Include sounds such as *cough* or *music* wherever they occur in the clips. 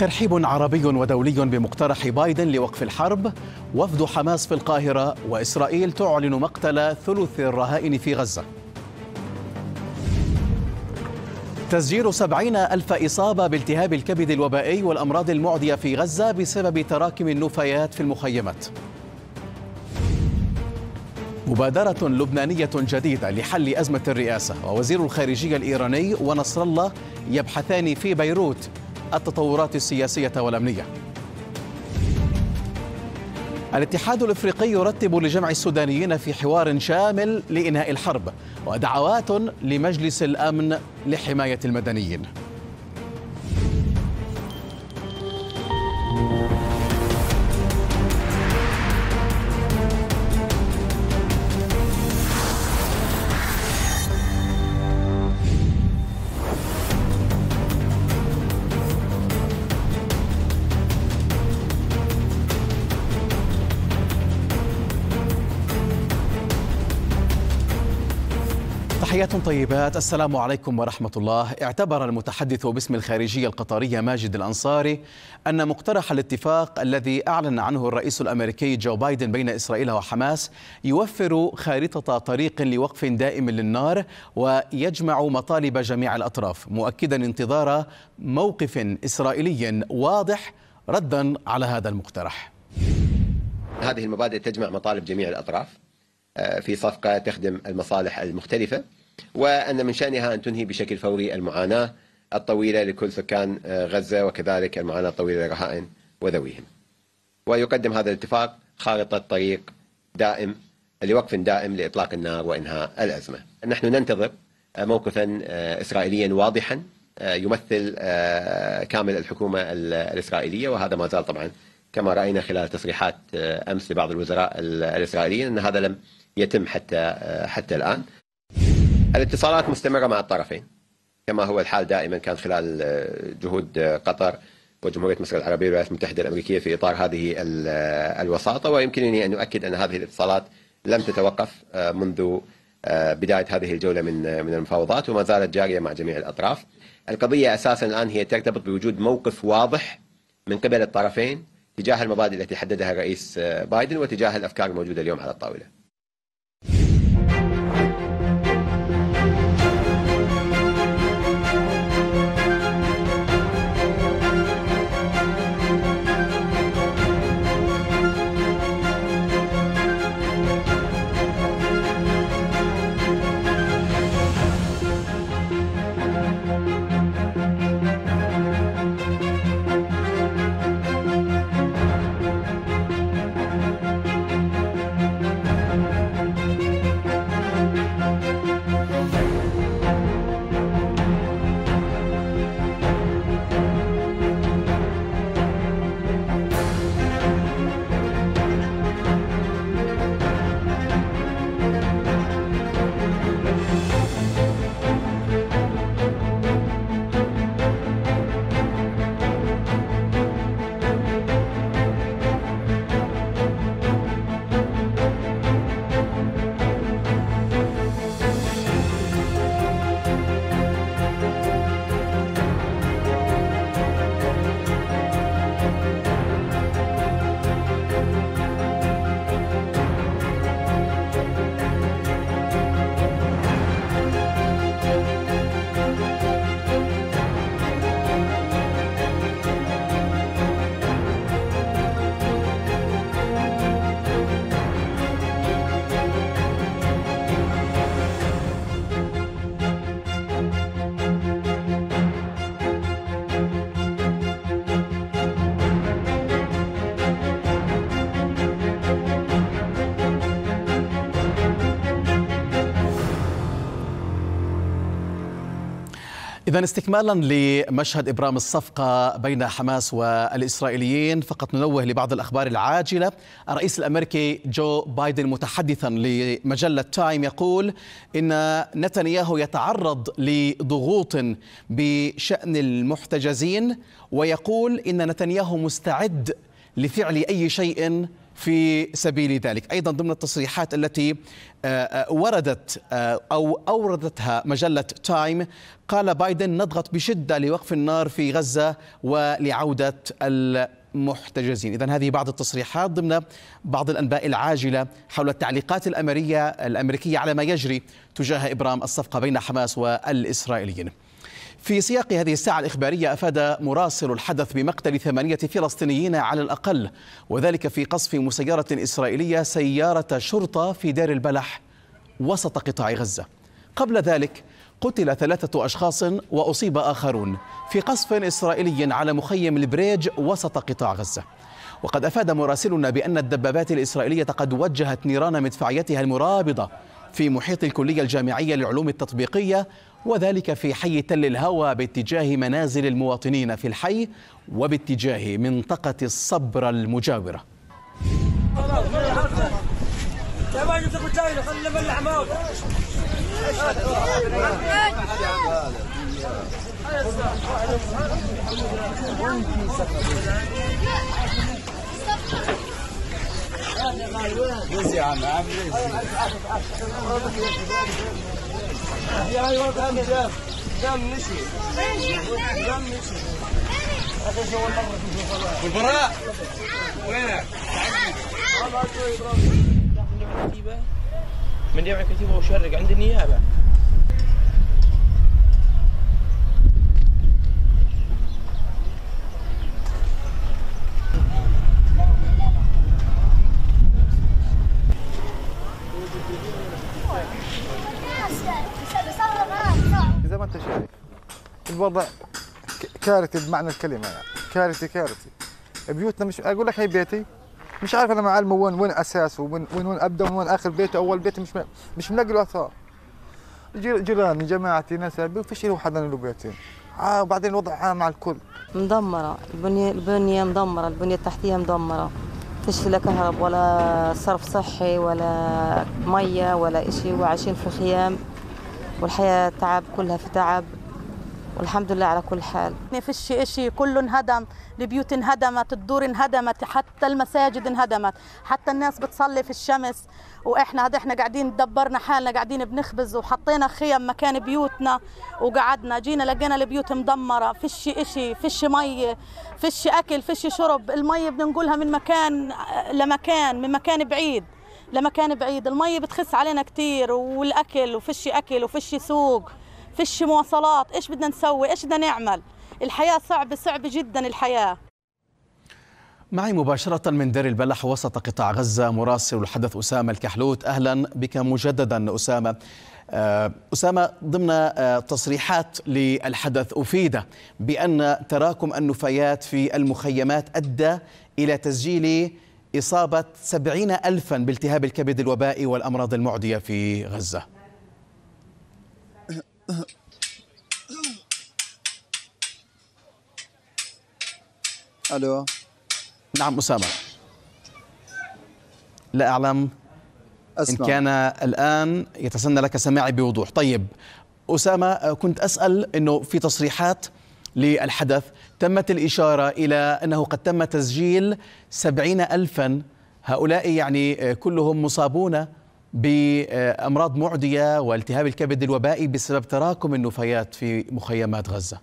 ترحيب عربي ودولي بمقترح بايدن لوقف الحرب وفد حماس في القاهرة وإسرائيل تعلن مقتل ثلث الرهائن في غزة تسجيل سبعين ألف إصابة بالتهاب الكبد الوبائي والأمراض المعدية في غزة بسبب تراكم النفايات في المخيمات مبادرة لبنانية جديدة لحل أزمة الرئاسة ووزير الخارجية الإيراني ونصر الله يبحثان في بيروت التطورات السياسية والأمنية الاتحاد الافريقي يرتب لجمع السودانيين في حوار شامل لانهاء الحرب ودعوات لمجلس الامن لحمايه المدنيين تحيات طيبات السلام عليكم ورحمة الله اعتبر المتحدث باسم الخارجية القطرية ماجد الأنصاري أن مقترح الاتفاق الذي أعلن عنه الرئيس الأمريكي جو بايدن بين إسرائيل وحماس يوفر خارطة طريق لوقف دائم للنار ويجمع مطالب جميع الأطراف مؤكدا انتظار موقف إسرائيلي واضح ردا على هذا المقترح هذه المبادئ تجمع مطالب جميع الأطراف آه، في صفقة تخدم المصالح المختلفة وأن من شأنها أن تنهي بشكل فوري المعاناة الطويلة لكل سكان آه، غزة وكذلك المعاناة الطويلة للرهائن وذويهم ويقدم هذا الاتفاق خارطة طريق دائم لوقف دائم لإطلاق النار وإنهاء الأزمة نحن ننتظر آه، موقفا آه، إسرائيليا واضحا يمثل كامل الحكومة الإسرائيلية وهذا ما زال طبعا كما رأينا خلال تصريحات أمس لبعض الوزراء الإسرائيليين أن هذا لم يتم حتى حتى الآن الاتصالات مستمرة مع الطرفين كما هو الحال دائما كان خلال آه، جهود آه، قطر وجمهورية مصر العربية والولايات المتحدة الأمريكية في إطار هذه آه، الوساطة ويمكنني أن أؤكد أن هذه الاتصالات لم تتوقف منذ بداية هذه الجولة من من المفاوضات وما زالت جارية مع جميع الأطراف القضية أساسا الآن هي ترتبط بوجود موقف واضح من قبل الطرفين تجاه المبادئ التي حددها الرئيس بايدن وتجاه الأفكار الموجودة اليوم على الطاولة إذا استكمالا لمشهد إبرام الصفقة بين حماس والإسرائيليين فقط ننوه لبعض الأخبار العاجلة الرئيس الأمريكي جو بايدن متحدثا لمجلة تايم يقول إن نتنياهو يتعرض لضغوط بشأن المحتجزين ويقول إن نتنياهو مستعد لفعل أي شيء في سبيل ذلك أيضا ضمن التصريحات التي آه، آه، وردت آه، أو أوردتها مجلة تايم قال بايدن نضغط بشدة لوقف النار في غزة ولعودة محتجزين إذا هذه بعض التصريحات ضمن بعض الأنباء العاجلة حول التعليقات الأمريكية على ما يجري تجاه إبرام الصفقة بين حماس والإسرائيليين في سياق هذه الساعة الإخبارية أفاد مراسل الحدث بمقتل ثمانية فلسطينيين على الأقل وذلك في قصف مسيرة إسرائيلية سيارة شرطة في دير البلح وسط قطاع غزة قبل ذلك قتل ثلاثة أشخاص وأصيب آخرون في قصف إسرائيلي على مخيم البريج وسط قطاع غزة وقد أفاد مراسلنا بأن الدبابات الإسرائيلية قد وجهت نيران مدفعيتها المرابضة في محيط الكلية الجامعية للعلوم التطبيقية وذلك في حي تل الهوى باتجاه منازل المواطنين في الحي وباتجاه منطقة الصبر المجاورة يا يا ايوه دم دم دم مشي دم مشي هذا البراء وينك؟ من يوم كتيبه وشرق عند النيابه الوضع كارثي بمعنى الكلمه يعني كارثي كارثي بيوتنا مش اقول لك هي بيتي مش عارف انا معلمه وين وين اساسه وين وين, وين ابدا وين اخر بيته اول بيتي مش م... مش منقل اثار جيراني جماعتي ناس ما فيش له حدا له بيتين آه وبعدين الوضع عام على الكل مدمره البنيه البنيه مدمره البنيه التحتيه مدمره فيش لا كهرب ولا صرف صحي ولا ميه ولا إشي وعايشين في خيام والحياه تعب كلها في تعب والحمد لله على كل حال ما فيش شيء كله انهدم البيوت انهدمت الدور انهدمت حتى المساجد انهدمت حتى الناس بتصلي في الشمس واحنا هذا احنا قاعدين دبرنا حالنا قاعدين بنخبز وحطينا خيم مكان بيوتنا وقعدنا جينا لقينا البيوت مدمره فيش شيء فيش مي فيش اكل فيش شرب المي بننقلها من مكان لمكان من مكان بعيد لمكان بعيد المي بتخس علينا كتير والاكل وفيش اكل وفيش سوق فيش مواصلات ايش بدنا نسوي ايش بدنا نعمل الحياه صعبه صعبه جدا الحياه معي مباشرة من دير البلح وسط قطاع غزة مراسل الحدث أسامة الكحلوت أهلا بك مجددا أسامة آه، أسامة ضمن آه، تصريحات للحدث أفيد بأن تراكم النفايات في المخيمات أدى إلى تسجيل إصابة سبعين ألفا بالتهاب الكبد الوبائي والأمراض المعدية في غزة الو نعم اسامه لا اعلم أسمع. ان كان الان يتسنى لك سماعي بوضوح طيب اسامه كنت اسال انه في تصريحات للحدث تمت الإشارة إلى أنه قد تم تسجيل سبعين ألفا هؤلاء يعني كلهم مصابون بامراض معديه والتهاب الكبد الوبائي بسبب تراكم النفايات في مخيمات غزه.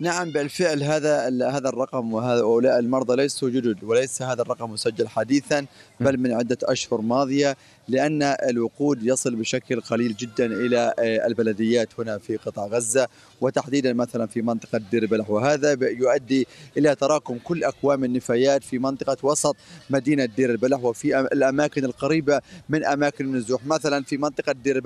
نعم بالفعل هذا هذا الرقم وهذا المرضى ليسوا جدد وليس هذا الرقم مسجل حديثا بل من عده اشهر ماضيه لأن الوقود يصل بشكل قليل جدا إلى آه، البلديات هنا في قطاع غزة وتحديدا مثلا في منطقة دير وهذا يؤدي إلى تراكم كل اكوام النفايات في منطقة وسط مدينة دير البلح وفي الأماكن القريبة من أماكن النزوح مثلا في منطقة دير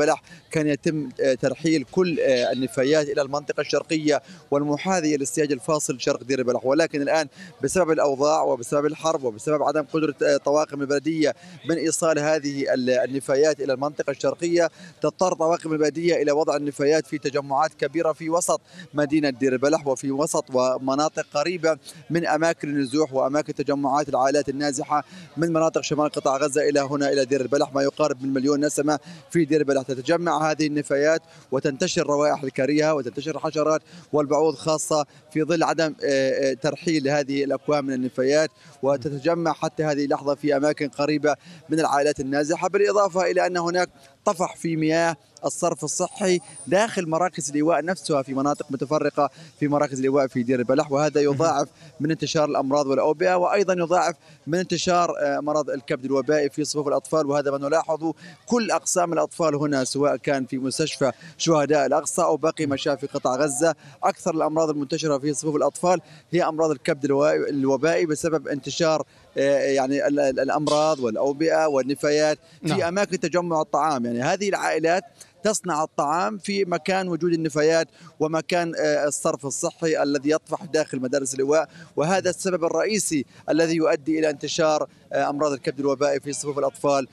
كان يتم آه، ترحيل كل آه، النفايات إلى المنطقة الشرقية والمحاذية للسياج الفاصل شرق دير البلح ولكن الآن بسبب الأوضاع وبسبب الحرب وبسبب عدم قدرة طواقم البلدية من إيصال هذه النفايات إلى المنطقة الشرقية تضطر طواقم البلدية إلى وضع النفايات في تجمعات كبيرة في وسط مدينة دير بلح وفي وسط ومناطق قريبة من أماكن النزوح وأماكن تجمعات العائلات النازحة من مناطق شمال قطاع غزة إلى هنا إلى دير البلح ما يقارب من مليون نسمة في دير البلح تتجمع هذه النفايات وتنتشر روائح الكريهة وتنتشر الحشرات والبعوض خاصة في ظل عدم آه، آه، ترحيل هذه الأكوام من النفايات وتتجمع حتى هذه اللحظة في أماكن قريبة من العائلات النازحة بالإضافة إلى أن هناك طفح في مياه الصرف الصحي داخل مراكز الإيواء نفسها في مناطق متفرقة في مراكز الإيواء في دير البلح وهذا يضاعف من انتشار الأمراض والأوبئة وأيضا يضاعف من انتشار آه، مرض الكبد الوبائي في صفوف الأطفال وهذا ما نلاحظه كل أقسام الأطفال هنا سواء كان في مستشفى شهداء الأقصى أو باقي مشافي قطاع غزة أكثر الأمراض المنتشرة في صفوف الأطفال هي أمراض الكبد الوبائي بسبب انتشار آه، يعني الامراض والاوبئه والنفايات في نعم. اماكن تجمع الطعام يعني هذه العائلات تصنع الطعام في مكان وجود النفايات ومكان آه، الصرف الصحي الذي يطفح داخل مدارس اللواء وهذا السبب الرئيسي الذي يؤدي الى انتشار آه، امراض الكبد الوبائي في صفوف الاطفال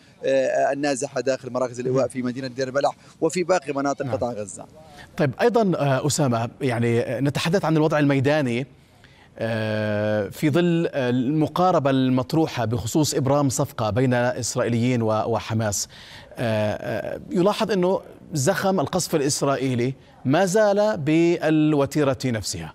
النازحه داخل مراكز اللواء نعم. في مدينه دير البلح وفي باقي مناطق نعم. قطاع غزه. طيب ايضا اسامه يعني نتحدث عن الوضع الميداني آه، في ظل آه، المقاربة المطروحة بخصوص إبرام صفقة بين إسرائيليين وحماس آه، يلاحظ أنه زخم القصف الإسرائيلي ما زال بالوتيرة نفسها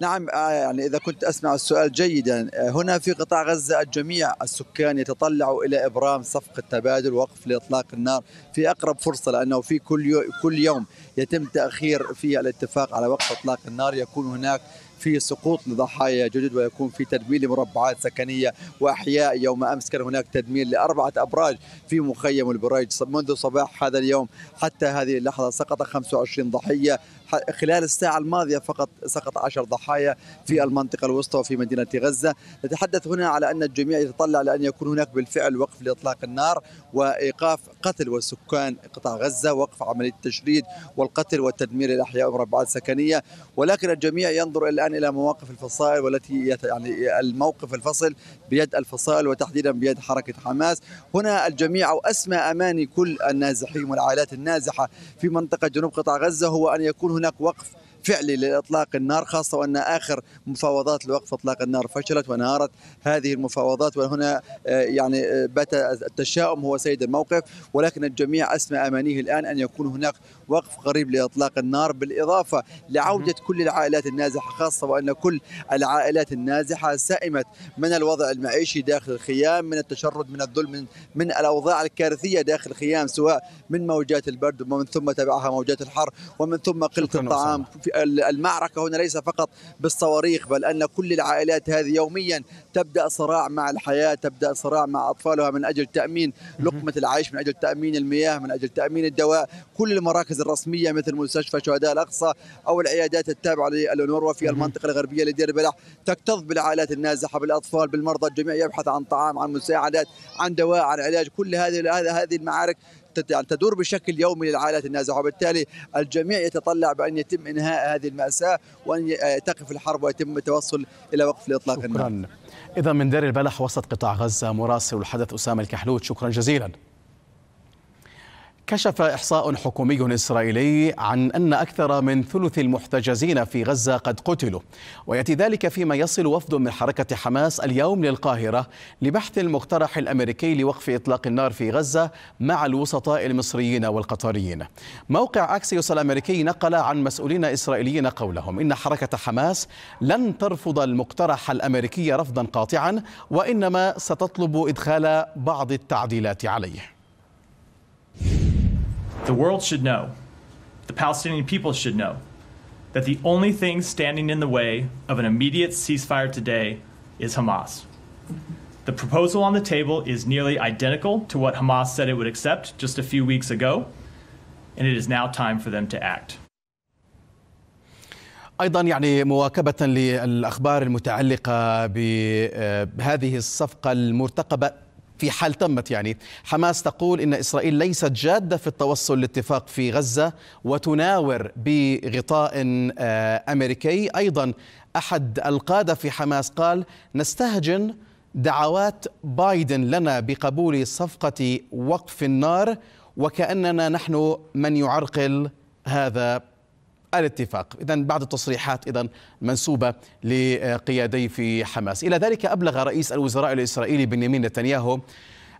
نعم آه، يعني إذا كنت أسمع السؤال جيدا آه، هنا في قطاع غزة الجميع السكان يتطلعوا إلى إبرام صفقة تبادل وقف لإطلاق النار في أقرب فرصة لأنه في كل كل يوم يتم تأخير في الاتفاق على وقف إطلاق النار يكون هناك في سقوط لضحايا جدد ويكون في تدمير لمربعات سكنيه واحياء يوم امس كان هناك تدمير لاربعه ابراج في مخيم البريج منذ صباح هذا اليوم حتى هذه اللحظه سقط 25 ضحيه خلال الساعة الماضية فقط سقط عشر ضحايا في المنطقة الوسطى وفي مدينة غزة نتحدث هنا على أن الجميع يتطلع لأن يكون هناك بالفعل وقف لإطلاق النار وإيقاف قتل وسكان قطاع غزة وقف عملية التشريد والقتل والتدمير للأحياء ومربعات سكنية ولكن الجميع ينظر الآن إلى مواقف الفصائل والتي يعني الموقف الفصل بيد الفصائل وتحديدا بيد حركة حماس هنا الجميع أو أسمى أماني كل النازحين والعائلات النازحة في منطقة جنوب قطاع غزة هو أن يكون هناك وقف فعلي لاطلاق النار خاصه وان اخر مفاوضات لوقف اطلاق النار فشلت وانهارت هذه المفاوضات وهنا آه، يعني آه، بات التشاؤم هو سيد الموقف ولكن الجميع اسمى امانيه الان ان يكون هناك وقف قريب لاطلاق النار بالاضافه لعوده كل العائلات النازحه خاصه وان كل العائلات النازحه سئمت من الوضع المعيشي داخل الخيام من التشرد من الذل من, من الاوضاع الكارثيه داخل الخيام سواء من موجات البرد ومن ثم تبعها موجات الحر ومن ثم قله الطعام في المعركه هنا ليس فقط بالصواريخ بل ان كل العائلات هذه يوميا تبدا صراع مع الحياه تبدا صراع مع اطفالها من اجل تامين لقمه العيش من اجل تامين المياه من اجل تامين الدواء كل المراكز المراكز الرسميه مثل مستشفى شهداء الاقصى او العيادات التابعه للأنوروا في المنطقه الغربيه لدير بلح تكتظ بالعائلات النازحه بالاطفال بالمرضى الجميع يبحث عن طعام عن مساعدات عن دواء عن علاج كل هذه هذه المعارك يعني تدور بشكل يومي للعائلات النازحه وبالتالي الجميع يتطلع بان يتم انهاء هذه الماساه وان آه، تقف الحرب ويتم التوصل الى وقف الإطلاق النار. شكرا. اذا من دير البلح وسط قطاع غزه مراسل الحدث اسامه الكحلوت شكرا جزيلا. كشف إحصاء حكومي إسرائيلي عن أن أكثر من ثلث المحتجزين في غزة قد قتلوا ويأتي ذلك فيما يصل وفد من حركة حماس اليوم للقاهرة لبحث المقترح الأمريكي لوقف إطلاق النار في غزة مع الوسطاء المصريين والقطريين موقع أكسيوس الأمريكي نقل عن مسؤولين إسرائيليين قولهم إن حركة حماس لن ترفض المقترح الأمريكي رفضا قاطعا وإنما ستطلب إدخال بعض التعديلات عليه The world should know, the Palestinian people should know, that the only thing standing in the way of an immediate ceasefire today is Hamas. The proposal on the table is nearly identical to what Hamas said it would accept just a few weeks ago, and it is now time for them to act. ايضا يعني مواكبه للاخبار المتعلقه بهذه الصفقه المرتقبه في حال تمت يعني حماس تقول إن إسرائيل ليست جادة في التوصل لاتفاق في غزة وتناور بغطاء آه، أمريكي أيضا أحد القادة في حماس قال نستهجن دعوات بايدن لنا بقبول صفقة وقف النار وكأننا نحن من يعرقل هذا الاتفاق إذا بعض التصريحات إذا منسوبة لقيادي في حماس إلى ذلك أبلغ رئيس الوزراء الإسرائيلي بنيامين نتنياهو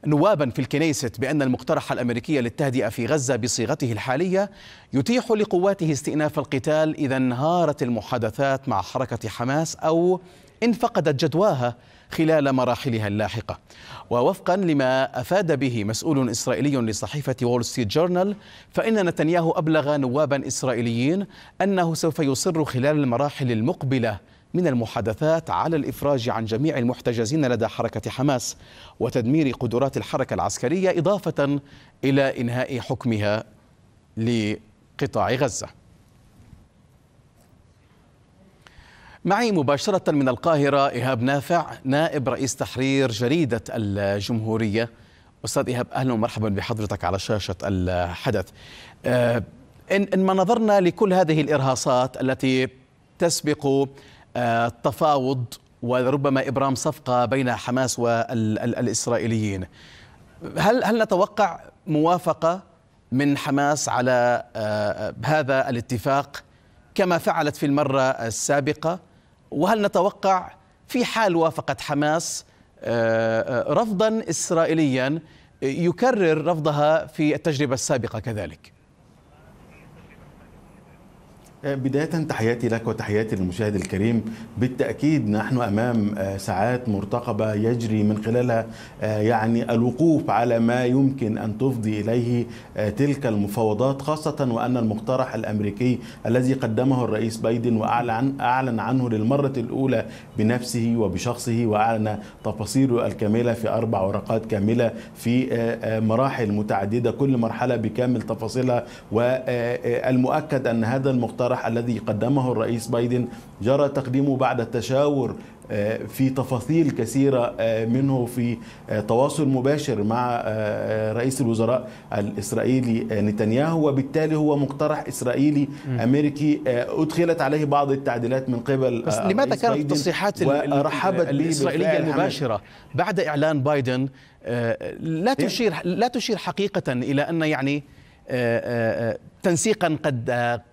نوابا في الكنيست بأن المقترح الأمريكي للتهدئة في غزة بصيغته الحالية يتيح لقواته استئناف القتال إذا انهارت المحادثات مع حركة حماس أو إن فقدت جدواها خلال مراحلها اللاحقة ووفقا لما أفاد به مسؤول إسرائيلي لصحيفة وول ستريت جورنال فإن نتنياهو أبلغ نوابا إسرائيليين أنه سوف يصر خلال المراحل المقبلة من المحادثات على الإفراج عن جميع المحتجزين لدى حركة حماس وتدمير قدرات الحركة العسكرية إضافة إلى إنهاء حكمها لقطاع غزة معي مباشرة من القاهرة إيهاب نافع نائب رئيس تحرير جريدة الجمهورية أستاذ إيهاب أهلا ومرحبا بحضرتك على شاشة الحدث آه، إن, ما نظرنا لكل هذه الإرهاصات التي تسبق آه، التفاوض وربما إبرام صفقة بين حماس والإسرائيليين هل, هل نتوقع موافقة من حماس على آه، هذا الاتفاق؟ كما فعلت في المرة السابقة وهل نتوقع في حال وافقت حماس آه، آه، رفضا إسرائيليا آه، يكرر رفضها في التجربة السابقة كذلك بداية تحياتي لك وتحياتي للمشاهد الكريم بالتأكيد نحن أمام آه، ساعات مرتقبة يجري من خلالها آه، يعني الوقوف على ما يمكن أن تفضي إليه آه، تلك المفاوضات خاصة وأن المقترح الأمريكي الذي قدمه الرئيس بايدن وأعلن أعلن عنه للمرة الأولى بنفسه وبشخصه وأعلن تفاصيله الكاملة في أربع ورقات كاملة في مراحل متعددة كل مرحلة بكامل تفاصيلها والمؤكد أن هذا المقترح المقترح الذي قدمه الرئيس بايدن جرى تقديمه بعد التشاور آه، في تفاصيل كثيرة آه، منه في آه، تواصل مباشر مع رئيس الوزراء الإسرائيلي نتنياهو وبالتالي هو مقترح إسرائيلي أمريكي أدخلت عليه بعض التعديلات من قبل بس لماذا كانت التصريحات الإسرائيلية المباشرة بعد إعلان بايدن لا إيه؟ تشير لا تشير حقيقة إلى أن يعني تنسيقا قد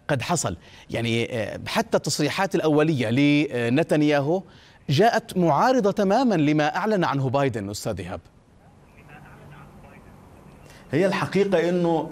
قد حصل يعني آه، حتى التصريحات الاوليه لنتنياهو جاءت معارضه تماما لما اعلن عنه بايدن استاذ ايهاب هي الحقيقة أنه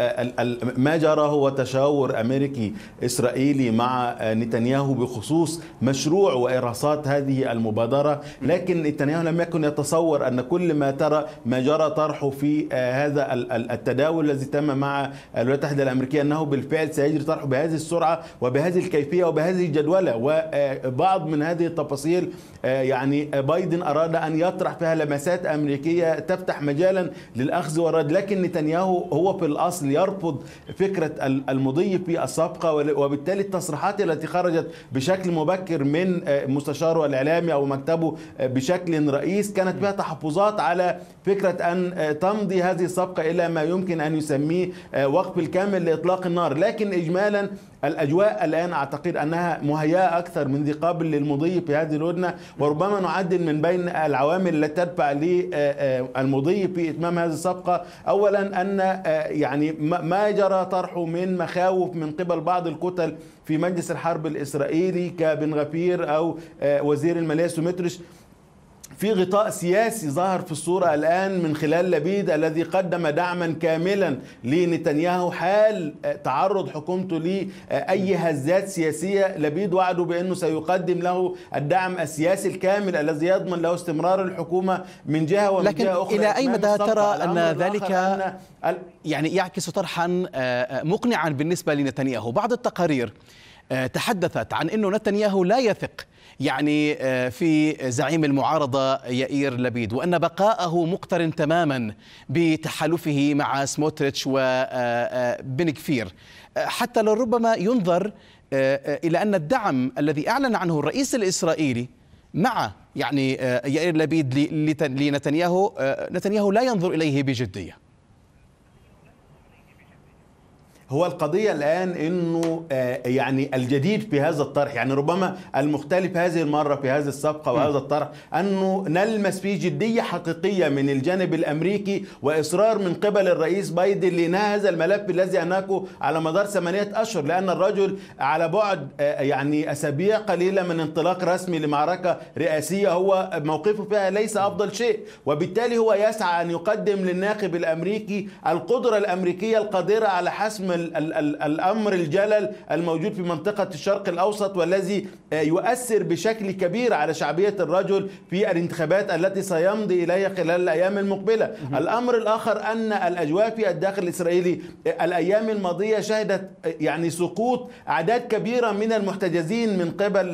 ما جرى هو تشاور أمريكي إسرائيلي مع نتنياهو بخصوص مشروع وإراسات هذه المبادرة لكن نتنياهو لم يكن يتصور أن كل ما ترى ما جرى طرحه في آه، هذا التداول الذي تم مع الولايات المتحدة الأمريكية أنه بالفعل سيجري طرحه بهذه السرعة وبهذه الكيفية وبهذه الجدولة وبعض آه، من هذه التفاصيل آه، يعني بايدن أراد أن يطرح فيها لمسات أمريكية تفتح مجالا للأخذ والرد لكن نتنياهو نتنياهو هو في الأصل يرفض فكرة المضي في الصفقة وبالتالي التصريحات التي خرجت بشكل مبكر من آه، مستشاره الإعلامي أو مكتبه آه، بشكل رئيس كانت فيها تحفظات على فكرة أن آه، تمضي هذه الصفقة إلى ما يمكن أن يسميه وقف الكامل لإطلاق النار لكن إجمالا الاجواء الان اعتقد انها مهيئه اكثر من ذي قابل للمضي في هذه الهدنه وربما نعدل من بين العوامل التي تدفع للمضي في اتمام هذه الصفقه اولا ان آه، يعني ما جرى طرحه من مخاوف من قبل بعض الكتل في مجلس الحرب الاسرائيلي كبن غفير او آه، وزير الماليه سومترش في غطاء سياسي ظهر في الصورة الآن من خلال لبيد الذي قدم دعما كاملا لنتنياهو حال آه، تعرض حكومته لأي هزات سياسية لبيد وعده بأنه سيقدم له الدعم السياسي الكامل الذي يضمن له استمرار الحكومة من جهة ومن لكن جهة أخرى إلى أي مدى ترى أن ذلك أن يعني يعكس طرحا آه، آه، مقنعا بالنسبة لنتنياهو بعض التقارير تحدثت عن أنه نتنياهو لا يثق يعني آه، في زعيم المعارضة يائير لبيد وأن بقاءه مقترن تماما بتحالفه مع سموتريتش وبن آه، آه، كفير حتى لربما ينظر إلى أن الدعم الذي أعلن عنه الرئيس الإسرائيلي مع يعني يائير لبيد لنتنياهو نتنياهو لا ينظر إليه بجدية هو القضية الآن أنه آه، يعني الجديد في هذا الطرح يعني ربما المختلف هذه المرة في هذه الصفقة وهذا الطرح أنه نلمس فيه جدية حقيقية من الجانب الأمريكي وإصرار من قبل الرئيس بايدن لإنهاء هذا الملف الذي أناكه على مدار ثمانية أشهر لأن الرجل على بعد آه، يعني أسابيع قليلة من انطلاق رسمي لمعركة رئاسية هو موقفه فيها ليس أفضل شيء وبالتالي هو يسعى أن يقدم للناخب الأمريكي القدرة الأمريكية القادرة على حسم الأمر الجلل الموجود في منطقة الشرق الأوسط والذي آه، يؤثر بشكل كبير على شعبية الرجل في الانتخابات التي سيمضي إليها خلال الأيام المقبلة الأمر الآخر أن الأجواء في الداخل الإسرائيلي آه، الأيام الماضية شهدت آه، يعني سقوط أعداد كبيرة من المحتجزين من قبل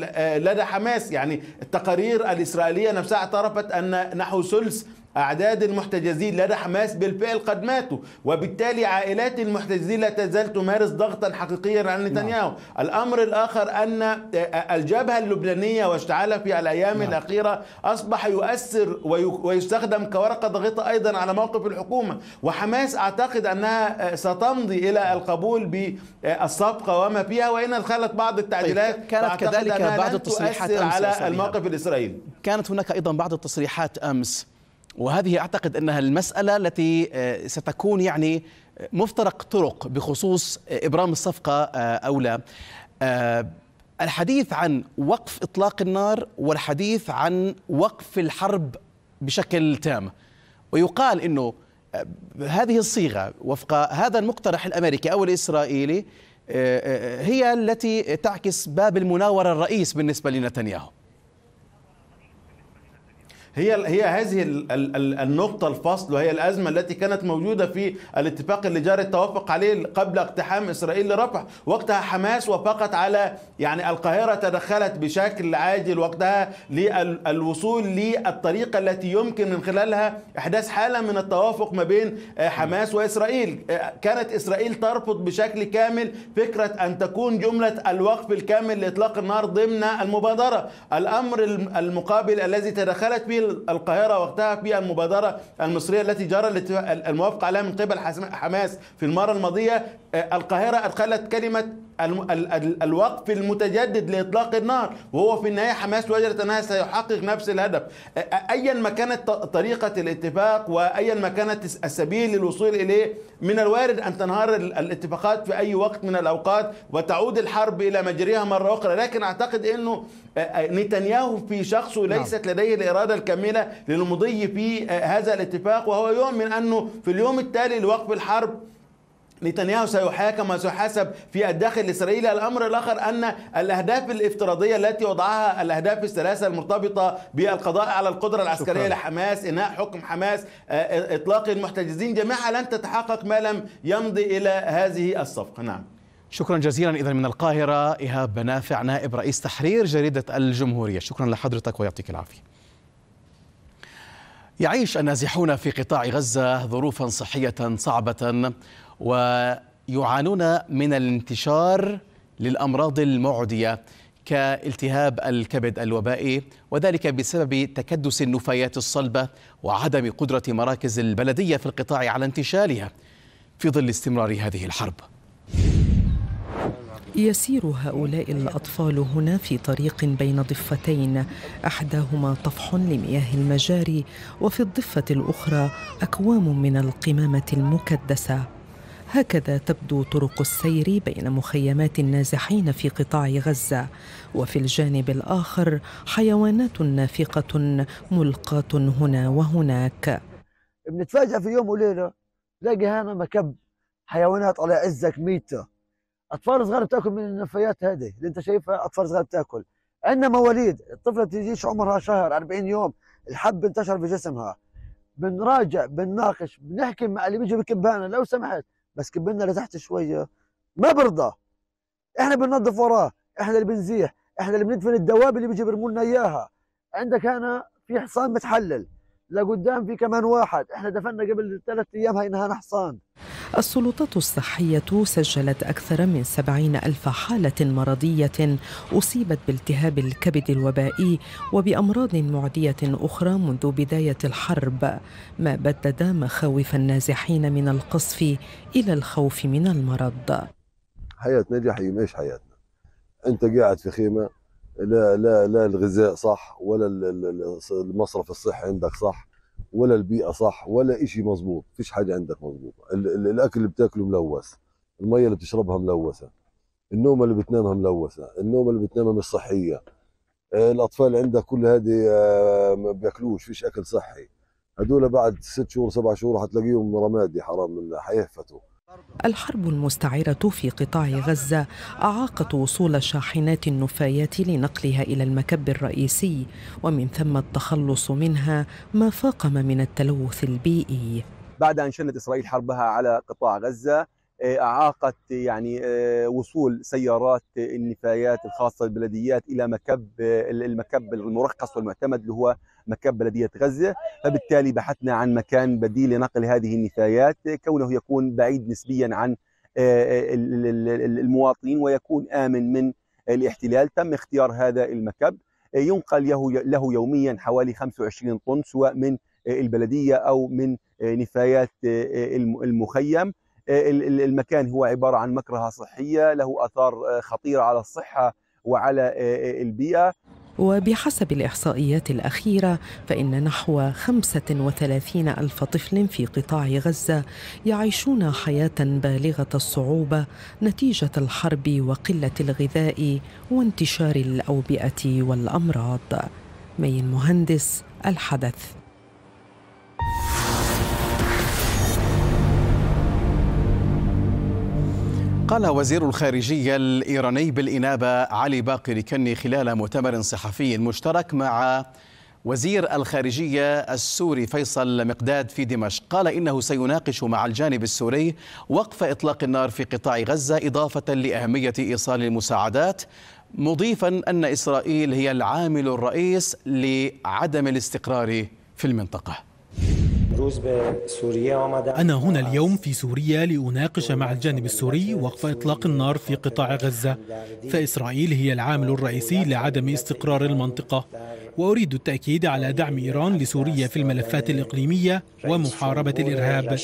لدى حماس يعني التقارير الإسرائيلية نفسها اعترفت أن نحو ثلث أعداد المحتجزين لدى حماس بالفعل قد ماتوا وبالتالي عائلات المحتجزين لا تزال تمارس ضغطا حقيقيا على نعم. نتنياهو نعم. الأمر الآخر أن آه، الجبهة اللبنانية واشتعالها في الأيام نعم. الأخيرة أصبح يؤثر ويستخدم كورقة ضغطة أيضا على موقف الحكومة وحماس أعتقد أنها آه، ستمضي إلى القبول بالصفقة وما فيها وإن دخلت بعض التعديلات طيب، كانت كذلك بعض التصريحات أمس على الموقف الإسرائيلي كانت هناك أيضا بعض التصريحات أمس وهذه اعتقد انها المساله التي آه، ستكون يعني آه، مفترق طرق بخصوص آه، ابرام الصفقه او لا الحديث عن وقف اطلاق النار والحديث عن وقف الحرب بشكل تام ويقال انه هذه الصيغه وفق هذا المقترح الامريكي او الاسرائيلي هي التي تعكس باب المناوره الرئيس بالنسبه لنتنياهو هي هي هذه النقطه الفصل وهي الازمه التي كانت موجوده في الاتفاق اللي جرى التوافق عليه قبل اقتحام اسرائيل لرفح وقتها حماس وافقت على يعني القاهره تدخلت بشكل عاجل وقتها للوصول للطريقه التي يمكن من خلالها احداث حاله من التوافق ما بين آه، حماس واسرائيل آه، كانت اسرائيل ترفض بشكل كامل فكره ان تكون جمله الوقف الكامل لاطلاق النار ضمن المبادره الامر المقابل الذي تدخلت به تشكيل القاهرة وقتها في المبادرة المصرية التي جرى الموافقة عليها من قبل حماس في المرة الماضية آه، القاهرة أدخلت كلمة الوقف المتجدد لاطلاق النار وهو في النهايه حماس وجدت انها سيحقق نفس الهدف آه، آه، ايا ما كانت طريقه الاتفاق وايا ما كانت السبيل للوصول اليه من الوارد ان تنهار الاتفاقات في اي وقت من الاوقات وتعود الحرب الى مجريها مره اخرى لكن اعتقد انه آه، آه، نتنياهو في شخصه نعم. ليست لديه الإرادة الكاملة للمضي في آه، هذا الاتفاق وهو يؤمن أنه في اليوم التالي لوقف الحرب نتنياهو سيحاكم وسيحاسب في الداخل الاسرائيلي، الامر الاخر ان الاهداف الافتراضيه التي وضعها الاهداف الثلاثه المرتبطه بالقضاء على القدره العسكريه شكرا. لحماس، انهاء حكم حماس، اطلاق المحتجزين، جماعه لن تتحقق ما لم يمضي الى هذه الصفقه، نعم. شكرا جزيلا اذا من القاهره ايهاب بنافع نائب رئيس تحرير جريده الجمهوريه شكرا لحضرتك ويعطيك العافيه يعيش النازحون في قطاع غزه ظروفا صحيه صعبه ويعانون من الانتشار للامراض المعديه كالتهاب الكبد الوبائي وذلك بسبب تكدس النفايات الصلبه وعدم قدره مراكز البلديه في القطاع على انتشالها في ظل استمرار هذه الحرب يسير هؤلاء الأطفال هنا في طريق بين ضفتين أحداهما طفح لمياه المجاري وفي الضفة الأخرى أكوام من القمامة المكدسة هكذا تبدو طرق السير بين مخيمات النازحين في قطاع غزه وفي الجانب الاخر حيوانات نافقه ملقاه هنا وهناك بنتفاجئ في يوم وليله تلاقي هنا مكب حيوانات على عزك ميته اطفال صغار بتاكل من النفايات هذه اللي انت شايفها اطفال صغار بتاكل عندنا مواليد الطفله بتجيش عمرها شهر 40 يوم الحب انتشر في جسمها بنراجع بنناقش بنحكي مع اللي بيجي بكبانا لو سمحت بس كبنا لتحت شويه ما برضى احنا بننظف وراه احنا اللي بنزيح احنا اللي بندفن الدواب اللي بيجي بيرموا لنا اياها عندك هنا في حصان متحلل لقدام في كمان واحد احنا دفنا قبل ثلاث ايام هاي انها حصان السلطات الصحية سجلت أكثر من سبعين ألف حالة مرضية أصيبت بالتهاب الكبد الوبائي وبأمراض معدية أخرى منذ بداية الحرب ما بدد مخاوف النازحين من القصف إلى الخوف من المرض حياتنا دي حي مش حياتنا أنت قاعد في خيمة لا لا لا الغذاء صح ولا المصرف الصحي عندك صح ولا البيئه صح ولا إشي مظبوط فيش حاجه عندك مظبوطه الاكل اللي بتاكله ملوث الميه اللي بتشربها ملوثه النومه اللي بتنامها ملوثه النومه اللي بتنامها مش صحيه آه، الاطفال عندك كل هذه آه، ما بياكلوش فيش اكل صحي هذول بعد ست شهور سبع شهور حتلاقيهم رمادي حرام حيهفتوا الحرب المستعرة في قطاع غزة أعاقت وصول شاحنات النفايات لنقلها إلى المكب الرئيسي ومن ثم التخلص منها ما فاقم من التلوث البيئي بعد أن شنت إسرائيل حربها على قطاع غزة إيه، أعاقت يعني إيه، وصول سيارات النفايات الخاصة بالبلديات إلى مكب المكب المرخص والمعتمد اللي هو مكان بلدية غزة فبالتالي بحثنا عن مكان بديل لنقل هذه النفايات كونه يكون بعيد نسبيا عن آه، آه، المواطنين ويكون آمن من الاحتلال تم اختيار هذا المكب آه، ينقل له يوميا حوالي 25 طن سواء من البلدية أو من نفايات المخيم المكان هو عبارة عن مكرهة صحية له أثار خطيرة على الصحة وعلى البيئة وبحسب الإحصائيات الأخيرة فإن نحو 35 ألف طفل في قطاع غزة يعيشون حياة بالغة الصعوبة نتيجة الحرب وقلة الغذاء وانتشار الأوبئة والأمراض مي المهندس الحدث قال وزير الخارجية الإيراني بالإنابة علي باقر كني خلال مؤتمر صحفي مشترك مع وزير الخارجية السوري فيصل مقداد في دمشق قال إنه سيناقش مع الجانب السوري وقف إطلاق النار في قطاع غزة إضافة لأهمية إيصال المساعدات مضيفا أن إسرائيل هي العامل الرئيس لعدم الاستقرار في المنطقة أنا هنا اليوم في سوريا لأناقش مع الجانب السوري وقف إطلاق النار في قطاع غزة فإسرائيل هي العامل الرئيسي لعدم استقرار المنطقة وأريد التأكيد على دعم إيران لسوريا في الملفات الإقليمية ومحاربة الإرهاب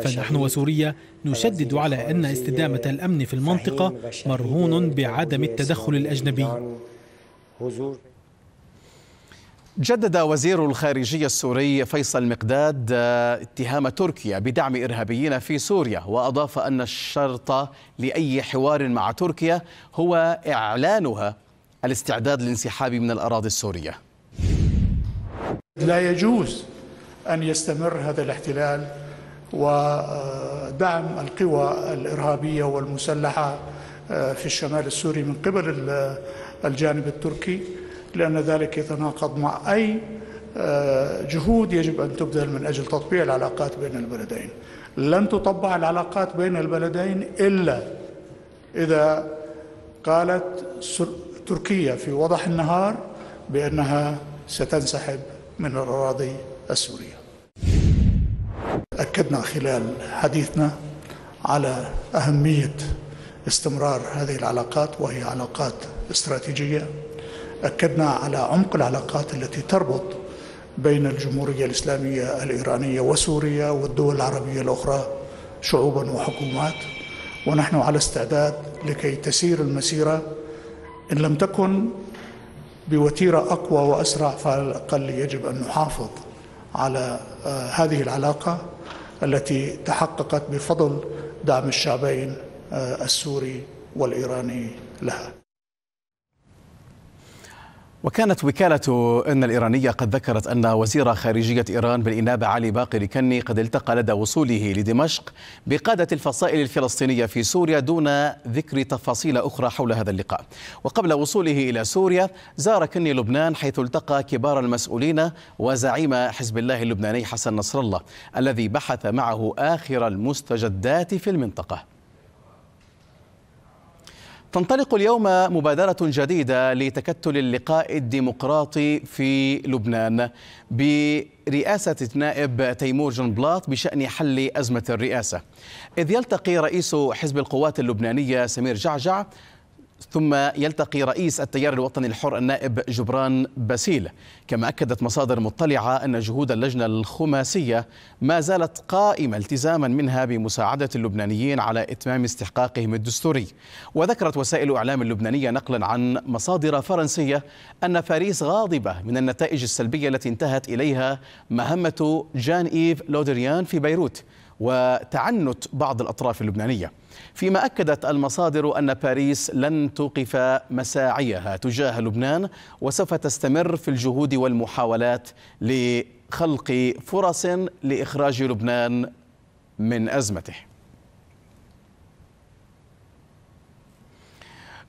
فنحن وسوريا نشدد على أن استدامة الأمن في المنطقة مرهون بعدم التدخل الأجنبي جدد وزير الخارجية السوري فيصل مقداد آه، اتهام تركيا بدعم إرهابيين في سوريا وأضاف أن الشرط لأي حوار مع تركيا هو إعلانها الاستعداد للانسحاب من الأراضي السورية لا يجوز أن يستمر هذا الاحتلال ودعم القوى الإرهابية والمسلحة آه، في الشمال السوري من قبل الجانب التركي لأن ذلك يتناقض مع أي آه، جهود يجب أن تبذل من أجل تطبيع العلاقات بين البلدين لن تطبع العلاقات بين البلدين إلا إذا قالت تركيا في وضح النهار بأنها ستنسحب من الأراضي السورية أكدنا خلال حديثنا على أهمية استمرار هذه العلاقات وهي علاقات استراتيجية أكدنا على عمق العلاقات التي تربط بين الجمهورية الإسلامية الإيرانية وسوريا والدول العربية الأخرى شعوبا وحكومات ونحن على استعداد لكي تسير المسيرة إن لم تكن بوتيرة أقوى وأسرع فعلى الأقل يجب أن نحافظ على آه، هذه العلاقة التي تحققت بفضل دعم الشعبين آه، السوري والإيراني لها وكانت وكالة إن الإيرانية قد ذكرت أن وزير خارجية إيران بالإنابة علي باقر كني قد التقى لدى وصوله لدمشق بقادة الفصائل الفلسطينية في سوريا دون ذكر تفاصيل أخرى حول هذا اللقاء وقبل وصوله إلى سوريا زار كني لبنان حيث التقى كبار المسؤولين وزعيم حزب الله اللبناني حسن نصر الله الذي بحث معه آخر المستجدات في المنطقة تنطلق اليوم مبادرة جديدة لتكتل اللقاء الديمقراطي في لبنان برئاسة النائب تيمور جنبلاط بشأن حل أزمة الرئاسة إذ يلتقي رئيس حزب القوات اللبنانية سمير جعجع ثم يلتقي رئيس التيار الوطني الحر النائب جبران باسيل كما أكدت مصادر مطلعة أن جهود اللجنة الخماسية ما زالت قائمة التزاما منها بمساعدة اللبنانيين على إتمام استحقاقهم الدستوري وذكرت وسائل إعلام اللبنانية نقلا عن مصادر فرنسية أن باريس غاضبة من النتائج السلبية التي انتهت إليها مهمة جان إيف لودريان في بيروت وتعنت بعض الأطراف اللبنانية فيما أكدت المصادر أن باريس لن توقف مساعيها تجاه لبنان وسوف تستمر في الجهود والمحاولات لخلق فرص لإخراج لبنان من أزمته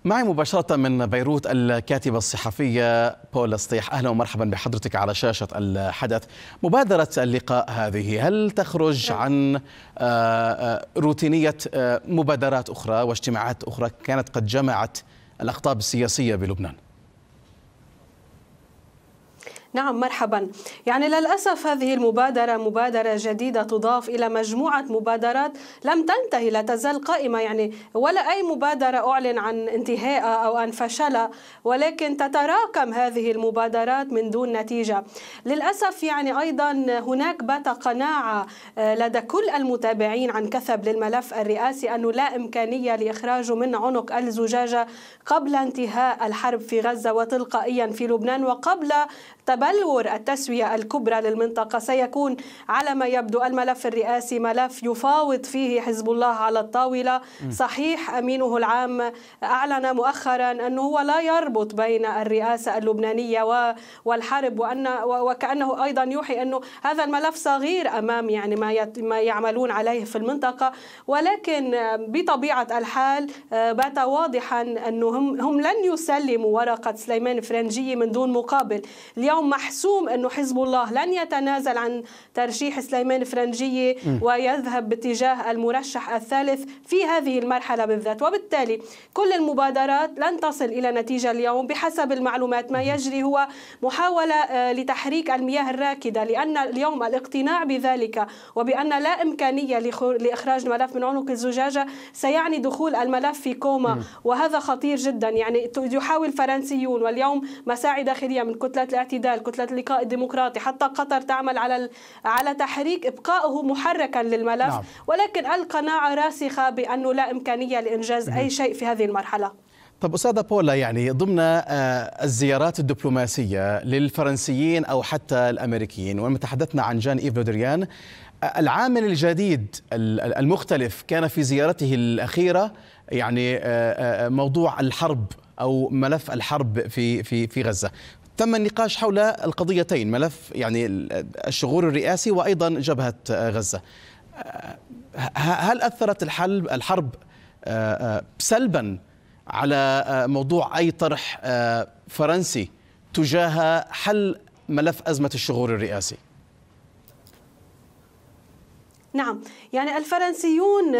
معي مباشرة من بيروت الكاتبة الصحفية بولا سطيح أهلا ومرحبا بحضرتك على شاشة الحدث مبادرة اللقاء هذه هل تخرج عن آه، آه، روتينية آه، مبادرات أخرى واجتماعات أخرى كانت قد جمعت الأقطاب السياسية بلبنان؟ نعم مرحبا يعني للأسف هذه المبادرة مبادرة جديدة تضاف إلى مجموعة مبادرات لم تنتهي لا تزال قائمة يعني ولا أي مبادرة أعلن عن انتهائها أو أن فشل ولكن تتراكم هذه المبادرات من دون نتيجة للأسف يعني أيضا هناك بات قناعة آه، لدى كل المتابعين عن كثب للملف الرئاسي أنه لا إمكانية لإخراجه من عنق الزجاجة قبل انتهاء الحرب في غزة وتلقائيا في لبنان وقبل تبع تبلور التسوية الكبرى للمنطقة سيكون على ما يبدو الملف الرئاسي ملف يفاوض فيه حزب الله على الطاولة صحيح أمينه العام أعلن مؤخرا أنه هو لا يربط بين الرئاسة اللبنانية والحرب وأن وكأنه أيضا يوحي أنه هذا الملف صغير أمام يعني ما ما يعملون عليه في المنطقة ولكن بطبيعة الحال آه، بات واضحا أنه هم, لن يسلموا ورقة سليمان فرنجي من دون مقابل اليوم محسوم أنه حزب الله لن يتنازل عن ترشيح سليمان فرنجية ويذهب باتجاه المرشح الثالث في هذه المرحلة بالذات وبالتالي كل المبادرات لن تصل إلى نتيجة اليوم بحسب المعلومات ما يجري هو محاولة آه، لتحريك المياه الراكدة لأن اليوم الاقتناع بذلك وبأن لا إمكانية لإخراج الملف من عنق الزجاجة سيعني دخول الملف في كوما وهذا خطير جدا يعني يحاول الفرنسيون واليوم مساعي داخلية من كتلة الاعتدال كتله اللقاء الديمقراطي حتى قطر تعمل على على تحريك ابقائه محركا للملف نعم. ولكن القناعه راسخه بانه لا امكانيه لانجاز اي شيء في هذه المرحله طب أستاذة بولا يعني ضمن آه، الزيارات الدبلوماسية للفرنسيين أو حتى الأمريكيين ولما تحدثنا عن جان إيف لودريان آه، العامل الجديد المختلف كان في زيارته الأخيرة يعني آه، موضوع الحرب أو ملف الحرب في في في غزة تم النقاش حول القضيتين ملف يعني الشغور الرئاسي وايضا جبهه آه، غزه آه، هل اثرت الحرب الحرب آه، سلبا على موضوع اي طرح فرنسي تجاه حل ملف ازمه الشغور الرئاسي نعم يعني الفرنسيون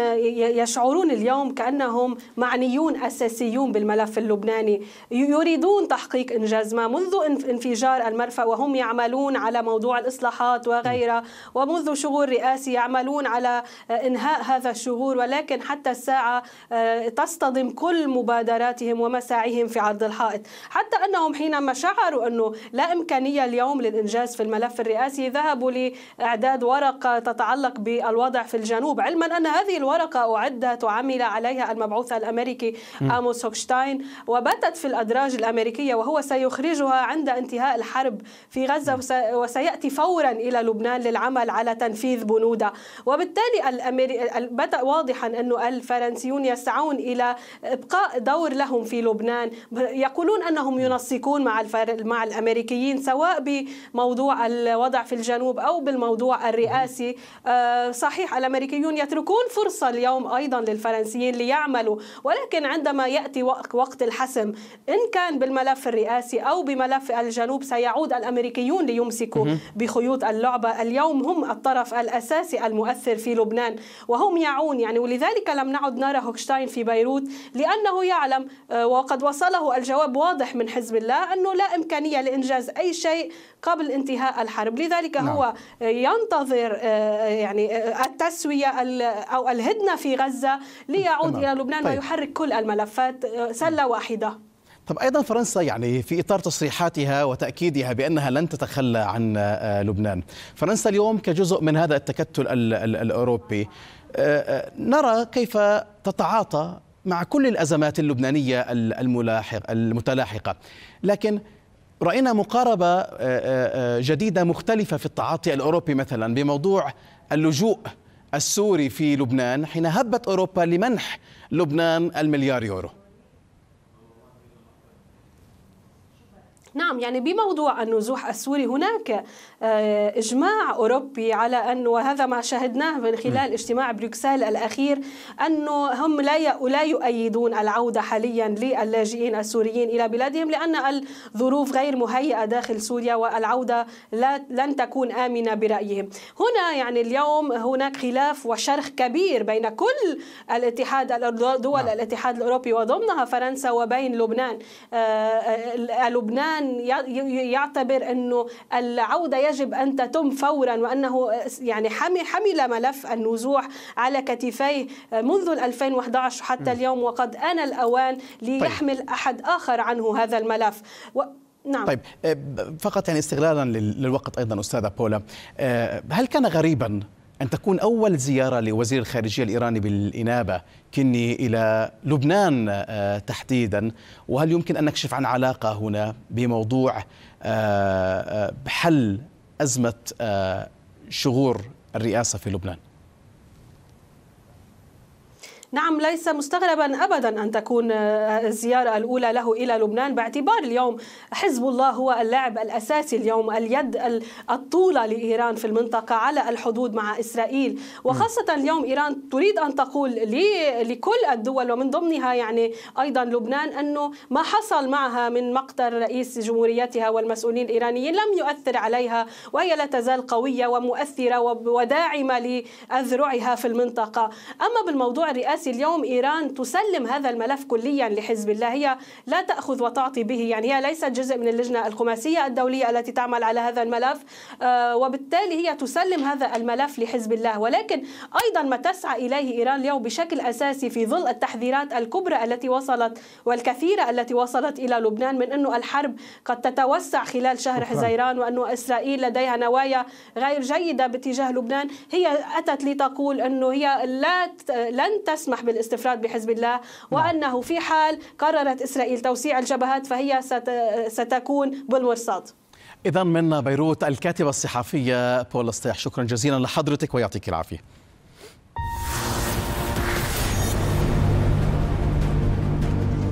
يشعرون اليوم كأنهم معنيون أساسيون بالملف اللبناني يريدون تحقيق إنجاز ما منذ انفجار المرفأ وهم يعملون على موضوع الإصلاحات وغيرها نعم. ومنذ شغور رئاسي يعملون على إنهاء هذا الشغور ولكن حتى الساعة آه، تصطدم كل مبادراتهم ومساعيهم في عرض الحائط حتى أنهم حينما شعروا أنه لا إمكانية اليوم للإنجاز في الملف الرئاسي ذهبوا لإعداد ورقة تتعلق ب الوضع في الجنوب علما أن هذه الورقة أعدت وعمل عليها المبعوث الأمريكي آموس هوكشتاين وباتت في الأدراج الأمريكية وهو سيخرجها عند انتهاء الحرب في غزة وسيأتي فورا إلى لبنان للعمل على تنفيذ بنودة وبالتالي بدأ واضحا أن الفرنسيون يسعون إلى إبقاء دور لهم في لبنان يقولون أنهم ينسقون مع, الفر... مع الأمريكيين سواء بموضوع الوضع في الجنوب أو بالموضوع الرئاسي آه، صحيح الأمريكيون يتركون فرصة اليوم أيضا للفرنسيين ليعملوا ولكن عندما يأتي وقت الحسم إن كان بالملف الرئاسي أو بملف الجنوب سيعود الأمريكيون ليمسكوا بخيوط اللعبة اليوم هم الطرف الأساسي المؤثر في لبنان وهم يعون يعني ولذلك لم نعد نرى هوكشتاين في بيروت لأنه يعلم آه، وقد وصله الجواب واضح من حزب الله أنه لا إمكانية لإنجاز أي شيء قبل انتهاء الحرب لذلك نعم. هو ينتظر آه، يعني آه، التسوية أو الهدنة في غزة ليعود تمام. إلى لبنان طيب. ويحرك كل الملفات آه، سلة واحدة طب ايضا فرنسا يعني في اطار تصريحاتها وتاكيدها بانها لن تتخلى عن آه، لبنان، فرنسا اليوم كجزء من هذا التكتل الاوروبي آه، نرى كيف تتعاطى مع كل الازمات اللبنانيه الملاحق المتلاحقه، لكن راينا مقاربه جديده مختلفه في التعاطي الاوروبي مثلا بموضوع اللجوء السوري في لبنان حين هبت أوروبا لمنح لبنان المليار يورو نعم يعني بموضوع النزوح السوري هناك آه، إجماع أوروبي على أنه وهذا ما شاهدناه من خلال اجتماع بروكسل الأخير أنه هم لا لا يؤيدون العودة حاليا للاجئين السوريين إلى بلادهم لأن الظروف غير مهيئة داخل سوريا والعودة لا لن تكون آمنة برأيهم هنا يعني اليوم هناك خلاف وشرخ كبير بين كل الاتحاد دول نعم. الاتحاد الأوروبي وضمنها فرنسا وبين لبنان آه، آه، لبنان من يعتبر انه العوده يجب ان تتم فورا وانه يعني حمل ملف النزوح على كتفيه منذ 2011 حتى اليوم وقد آن الأوان طيب. ليحمل أحد آخر عنه هذا الملف و... نعم. طيب آه، فقط يعني استغلالا للوقت أيضا أستاذة بولا آه، هل كان غريبا أن تكون أول زيارة لوزير الخارجية الإيراني بالإنابة كني إلى لبنان آه، تحديدا وهل يمكن أن نكشف عن علاقة هنا بموضوع آه، آه، حل أزمة شغور الرئاسة في لبنان نعم ليس مستغربا أبدا أن تكون آه، الزيارة الأولى له إلى لبنان باعتبار اليوم حزب الله هو اللاعب الأساسي اليوم اليد الطولة لإيران في المنطقة على الحدود مع إسرائيل وخاصة اليوم إيران تريد أن تقول لكل الدول ومن ضمنها يعني أيضا لبنان أنه ما حصل معها من مقتل رئيس جمهوريتها والمسؤولين الإيرانيين لم يؤثر عليها وهي لا تزال قوية ومؤثرة وداعمة لأذرعها في المنطقة أما بالموضوع الرئاسي الأساسي اليوم إيران تسلم هذا الملف كليا لحزب الله هي لا تأخذ وتعطي به يعني هي ليست جزء من اللجنة الخماسية الدولية التي تعمل على هذا الملف آه، وبالتالي هي تسلم هذا الملف لحزب الله ولكن أيضا ما تسعى إليه إيران اليوم بشكل أساسي في ظل التحذيرات الكبرى التي وصلت والكثيرة التي وصلت إلى لبنان من أنه الحرب قد تتوسع خلال شهر حزيران وأنه إسرائيل لديها نوايا غير جيدة باتجاه لبنان هي أتت لتقول أنه هي لا لن تسمع تسمح بالاستفراد بحزب الله نعم. وأنه في حال قررت إسرائيل توسيع الجبهات فهي ستكون بالمرصاد إذا من بيروت الكاتبة الصحفية بولا سطيح شكرا جزيلا لحضرتك ويعطيك العافية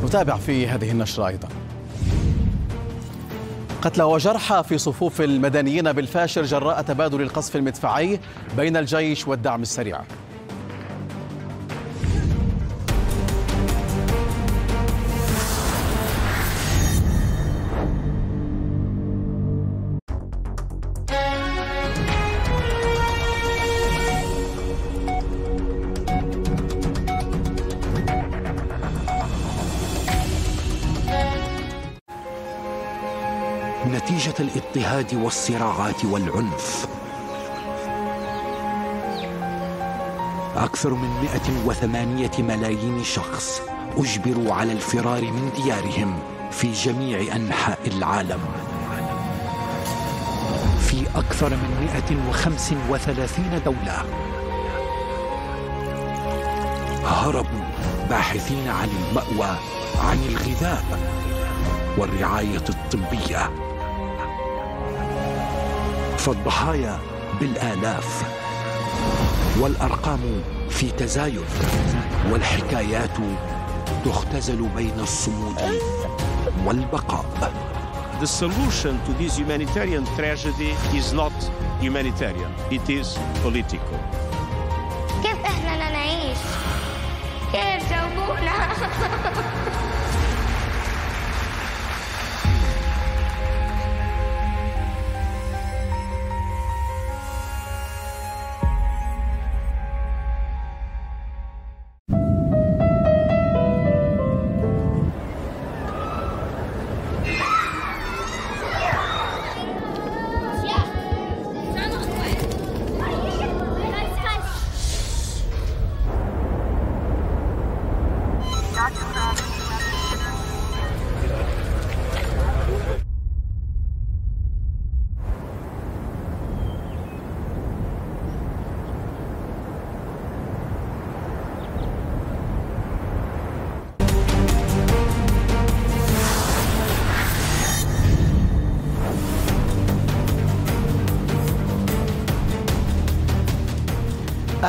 نتابع في هذه النشرة أيضا قتلى وجرحى في صفوف المدنيين بالفاشر جراء تبادل القصف المدفعي بين الجيش والدعم السريع الجهاد والصراعات والعنف أكثر من 108 ملايين شخص أجبروا على الفرار من ديارهم في جميع أنحاء العالم في أكثر من 135 دولة هربوا باحثين عن المأوى عن الغذاء والرعاية الطبية فالضحايا بالالاف والارقام في تزايد والحكايات تختزل بين الصمود والبقاء The solution to this humanitarian tragedy is not humanitarian, it is political. كيف احنا نعيش؟ كيف جاوبونا؟ *laughs*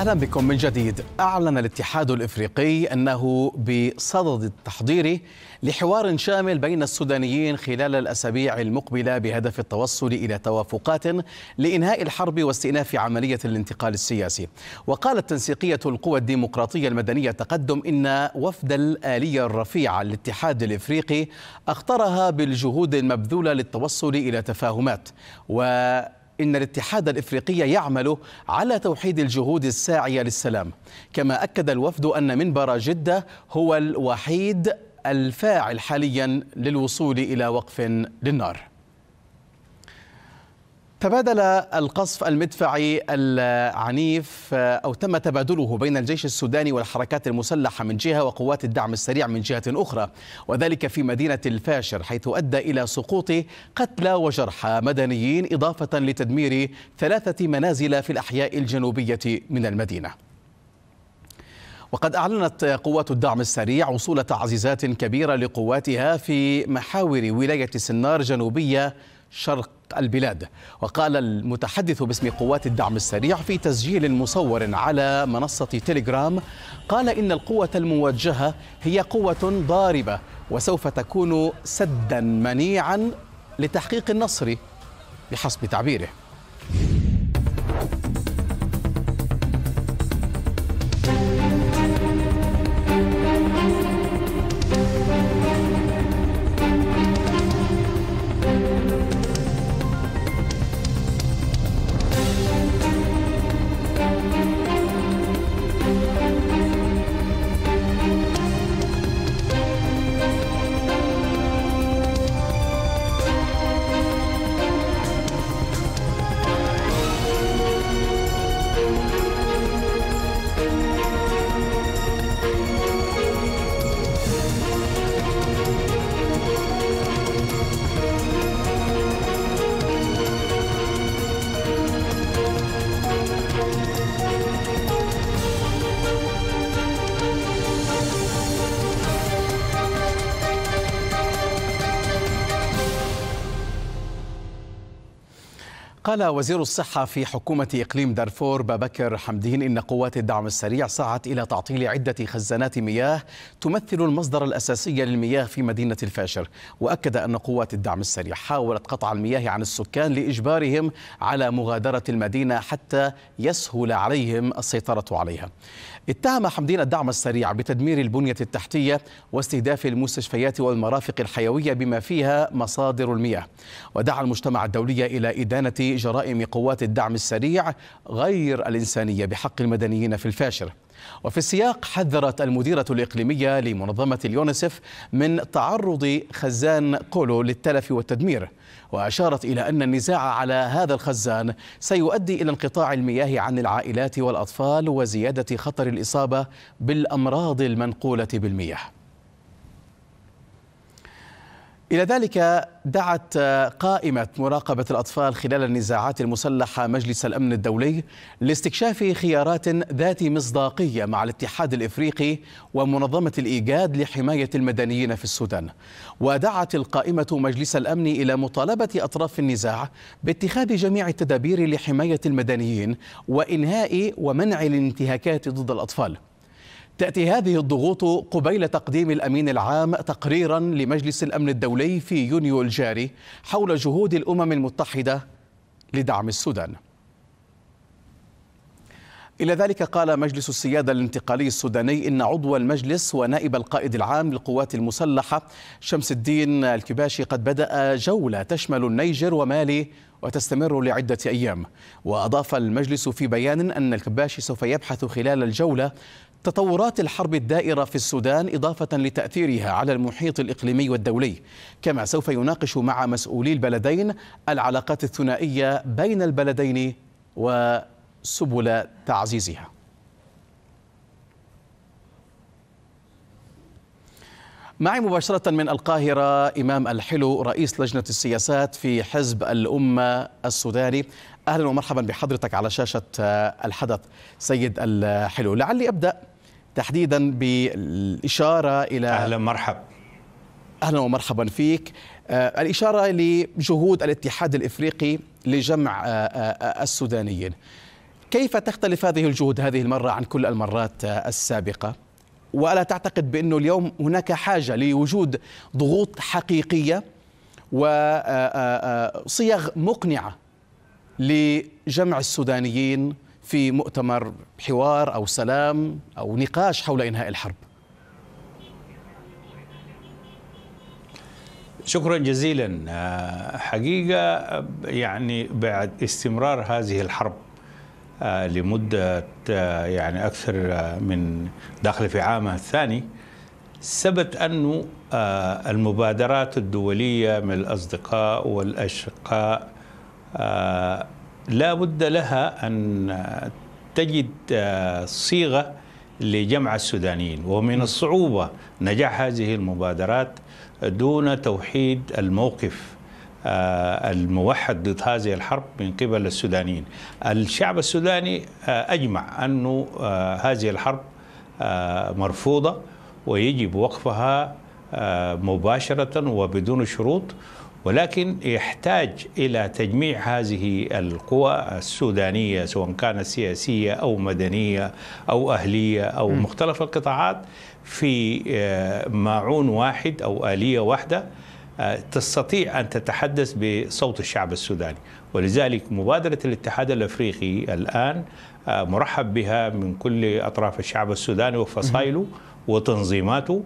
أهلا بكم من جديد أعلن الاتحاد الإفريقي أنه بصدد التحضير لحوار شامل بين السودانيين خلال الأسابيع المقبلة بهدف التوصل إلى توافقات لإنهاء الحرب واستئناف عملية الانتقال السياسي وقالت تنسيقية القوى الديمقراطية المدنية تقدم إن وفد الآلية الرفيعة للاتحاد الإفريقي أخطرها بالجهود المبذولة للتوصل إلى تفاهمات و إن الاتحاد الإفريقي يعمل على توحيد الجهود الساعية للسلام كما أكد الوفد أن منبر جدة هو الوحيد الفاعل حاليا للوصول إلى وقف للنار تبادل القصف المدفعي العنيف آه، او تم تبادله بين الجيش السوداني والحركات المسلحه من جهه وقوات الدعم السريع من جهه اخرى وذلك في مدينه الفاشر حيث ادى الى سقوط قتلى وجرحى مدنيين اضافه لتدمير ثلاثه منازل في الاحياء الجنوبيه من المدينه. وقد أعلنت قوات الدعم السريع وصول تعزيزات كبيرة لقواتها في محاور ولاية سنار جنوبية شرق البلاد وقال المتحدث باسم قوات الدعم السريع في تسجيل مصور على منصة تيليجرام قال إن القوة الموجهة هي قوة ضاربة وسوف تكون سدا منيعا لتحقيق النصر بحسب تعبيره قال وزير الصحة في حكومة إقليم دارفور بابكر حمدين إن قوات الدعم السريع سعت إلى تعطيل عدة خزانات مياه تمثل المصدر الأساسي للمياه في مدينة الفاشر وأكد أن قوات الدعم السريع حاولت قطع المياه عن السكان لإجبارهم على مغادرة المدينة حتى يسهل عليهم السيطرة عليها اتهم حمدين الدعم السريع بتدمير البنية التحتية واستهداف المستشفيات والمرافق الحيوية بما فيها مصادر المياه ودعا المجتمع الدولي إلى إدانة جرائم قوات الدعم السريع غير الإنسانية بحق المدنيين في الفاشر وفي السياق حذرت المديرة الإقليمية لمنظمة اليونسف من تعرض خزان كولو للتلف والتدمير وأشارت إلى أن النزاع على هذا الخزان سيؤدي إلى انقطاع المياه عن العائلات والأطفال وزيادة خطر الإصابة بالأمراض المنقولة بالمياه إلى ذلك دعت قائمة مراقبة الأطفال خلال النزاعات المسلحة مجلس الأمن الدولي لاستكشاف خيارات ذات مصداقية مع الاتحاد الإفريقي ومنظمة الإيجاد لحماية المدنيين في السودان ودعت القائمة مجلس الأمن إلى مطالبة أطراف النزاع باتخاذ جميع التدابير لحماية المدنيين وإنهاء ومنع الانتهاكات ضد الأطفال تأتي هذه الضغوط قبيل تقديم الأمين العام تقريرا لمجلس الأمن الدولي في يونيو الجاري حول جهود الأمم المتحدة لدعم السودان إلى ذلك قال مجلس السيادة الانتقالي السوداني إن عضو المجلس ونائب القائد العام للقوات المسلحة شمس الدين الكباشي قد بدأ جولة تشمل النيجر ومالي وتستمر لعدة أيام وأضاف المجلس في بيان أن الكباشي سوف يبحث خلال الجولة تطورات الحرب الدائرة في السودان إضافة لتأثيرها على المحيط الإقليمي والدولي كما سوف يناقش مع مسؤولي البلدين العلاقات الثنائية بين البلدين وسبل تعزيزها معي مباشرة من القاهرة إمام الحلو رئيس لجنة السياسات في حزب الأمة السوداني أهلا ومرحبا بحضرتك على شاشة الحدث سيد الحلو لعلي أبدأ تحديدا بالإشارة إلى أهلا مرحبا أهلا ومرحبا فيك آه، الإشارة لجهود الاتحاد الإفريقي لجمع آه، آه، السودانيين كيف تختلف هذه الجهود هذه المرة عن كل المرات السابقة؟ وألا تعتقد بأنه اليوم هناك حاجة لوجود ضغوط حقيقية وصيغ مقنعة لجمع السودانيين في مؤتمر حوار أو سلام أو نقاش حول إنهاء الحرب شكرا جزيلا آه، حقيقة آه، يعني بعد استمرار هذه الحرب آه، لمدة يعني أكثر من داخل في عامها الثاني ثبت أن المبادرات الدولية من الأصدقاء والأشقاء لا بد لها أن تجد آه، صيغة لجمع السودانيين ومن الصعوبة نجاح هذه المبادرات دون توحيد الموقف آه، الموحد ضد هذه الحرب من قبل السودانيين الشعب السوداني آه، أجمع أن هذه الحرب مرفوضة ويجب وقفها مباشرة وبدون شروط ولكن يحتاج الى تجميع هذه القوى السودانيه سواء كانت سياسيه او مدنيه او اهليه او م. مختلف القطاعات في آه، ماعون واحد او اليه واحده آه، تستطيع ان تتحدث بصوت الشعب السوداني ولذلك مبادره الاتحاد الافريقي الان آه، مرحب بها من كل اطراف الشعب السوداني وفصائله وتنظيماته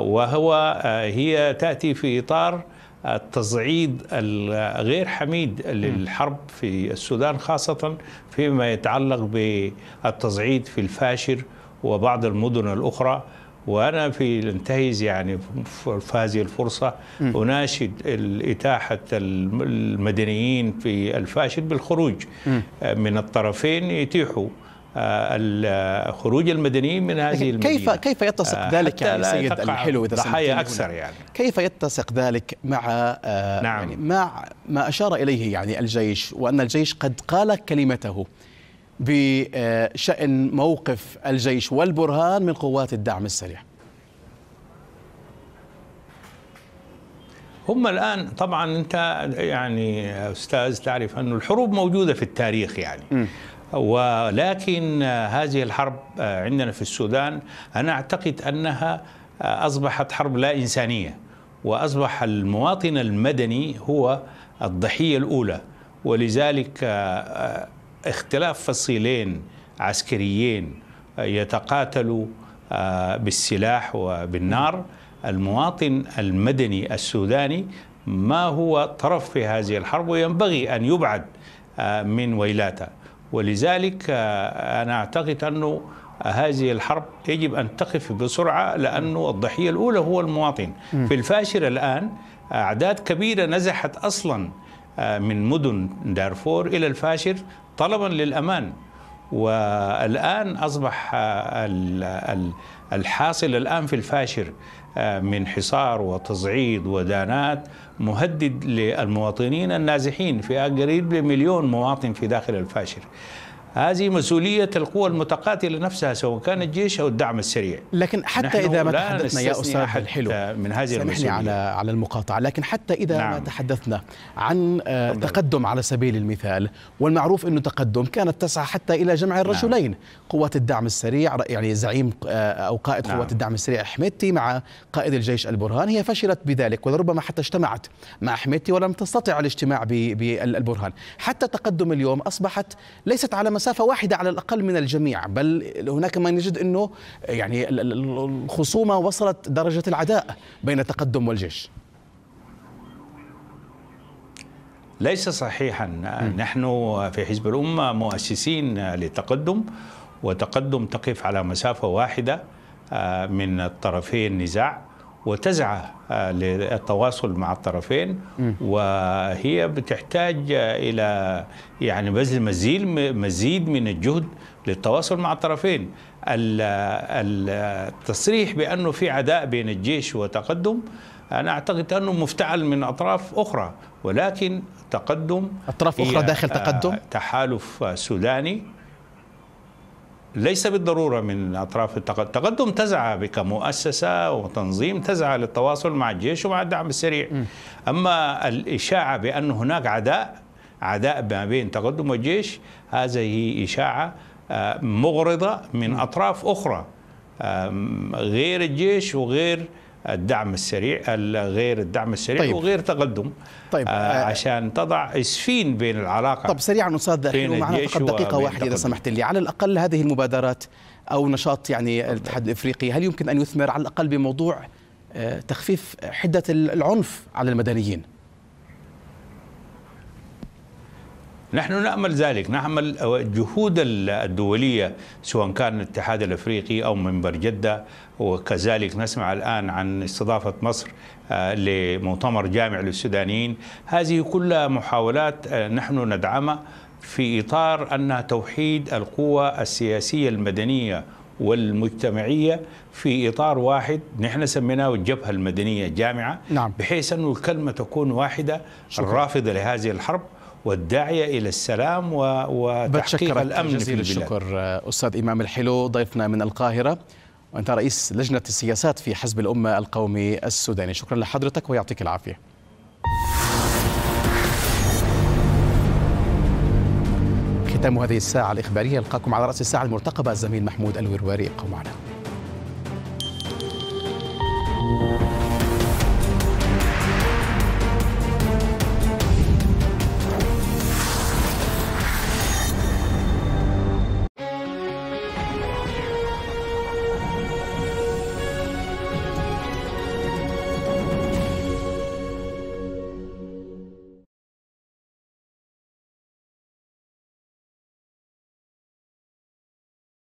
وهو هي تاتي في اطار التصعيد الغير حميد للحرب في السودان خاصة فيما يتعلق بالتصعيد في الفاشر وبعض المدن الأخرى وأنا في الانتهز يعني في هذه الفرصة أناشد إتاحة المدنيين في الفاشر بالخروج آه، من الطرفين يتيحوا آه، آه، خروج المدنيين من هذه المدينة كيف كيف يتسق آه، ذلك يعني سيد الحلو اذا ضحايا اكثر يعني كيف يتسق ذلك مع نعم. يعني مع ما اشار اليه يعني الجيش وان الجيش قد قال كلمته بشان موقف الجيش والبرهان من قوات الدعم السريع هم الان طبعا انت يعني استاذ تعرف انه الحروب موجوده في التاريخ يعني م. ولكن هذه الحرب عندنا في السودان أنا أعتقد أنها أصبحت حرب لا إنسانية وأصبح المواطن المدني هو الضحية الأولى ولذلك اختلاف فصيلين عسكريين يتقاتلوا آه، بالسلاح وبالنار المواطن المدني السوداني ما هو طرف في هذه الحرب وينبغي أن يبعد آه، من ويلاته ولذلك آه، أنا أعتقد أنه هذه الحرب يجب أن تقف بسرعة لأنه الضحية الأولى هو المواطن في الفاشر الآن أعداد كبيرة نزحت أصلا آه، من مدن دارفور إلى الفاشر طلبا للأمان والآن أصبح آه، الحاصل الآن في الفاشر من حصار وتصعيد ودانات مهدد للمواطنين النازحين في قريب لمليون مواطن في داخل الفاشر هذه مسؤولية القوى المتقاتلة نفسها سواء كان الجيش أو الدعم السريع لكن حتى إذا ما تحدثنا يا أستاذ الحلو من هذه المسؤولية على على المقاطعة لكن حتى إذا نعم. ما تحدثنا عن آه، تقدم على سبيل المثال والمعروف أنه تقدم كانت تسعى حتى إلى جمع نعم. الرجلين نعم. قوات الدعم السريع يعني زعيم آه، أو قائد نعم. قوات الدعم السريع حميدتي مع قائد الجيش البرهان هي فشلت بذلك ولربما حتى اجتمعت مع حميدتي ولم تستطع الاجتماع بالبرهان حتى تقدم اليوم أصبحت ليست على مسافة واحدة على الأقل من الجميع بل هناك من يجد أنه يعني الخصومة وصلت درجة العداء بين التقدم والجيش ليس صحيحا م. نحن في حزب الأمة مؤسسين للتقدم وتقدم تقف على مسافة واحدة آه، من الطرفين النزاع وتسعى آه، للتواصل مع الطرفين وهي بتحتاج آه، الى يعني بذل مزيد مزيد من الجهد للتواصل مع الطرفين التصريح بانه في عداء بين الجيش وتقدم انا اعتقد انه مفتعل من اطراف اخرى ولكن تقدم اطراف اخرى داخل آه، تقدم تحالف سوداني ليس بالضروره من اطراف التقدم، التقدم تسعى كمؤسسه وتنظيم تسعى للتواصل مع الجيش ومع الدعم السريع. اما الاشاعه بان هناك عداء عداء ما بين تقدم والجيش هذه اشاعه آه، مغرضه من اطراف اخرى غير الجيش وغير الدعم السريع غير الدعم السريع طيب. وغير تقدم طيب. آه،, آه عشان تضع اسفين بين العلاقه طب سريعا استاذ دحيل معنا فقط دقيقه واحده اذا سمحت لي على الاقل هذه المبادرات او نشاط يعني الاتحاد الافريقي هل يمكن ان يثمر على الاقل بموضوع آه، تخفيف حده العنف على المدنيين نحن نأمل ذلك نعمل الجهود الدولية سواء كان الاتحاد الأفريقي أو منبر جدة وكذلك نسمع الآن عن استضافة مصر آه، لمؤتمر جامع للسودانيين هذه كلها محاولات آه، نحن ندعمها في إطار أنها توحيد القوى السياسية المدنية والمجتمعية في إطار واحد نحن سميناه الجبهة المدنية جامعة نعم. بحيث أن الكلمة تكون واحدة شكرا. الرافضة لهذه الحرب والداعية إلى السلام وتحقيق الأمن في البلاد الشكر أستاذ إمام الحلو ضيفنا من القاهرة وأنت رئيس لجنة السياسات في حزب الأمة القومي السوداني شكرا لحضرتك ويعطيك العافية ختام هذه الساعة الإخبارية ألقاكم على رأس الساعة المرتقبة الزميل محمود الورواري ابقوا معنا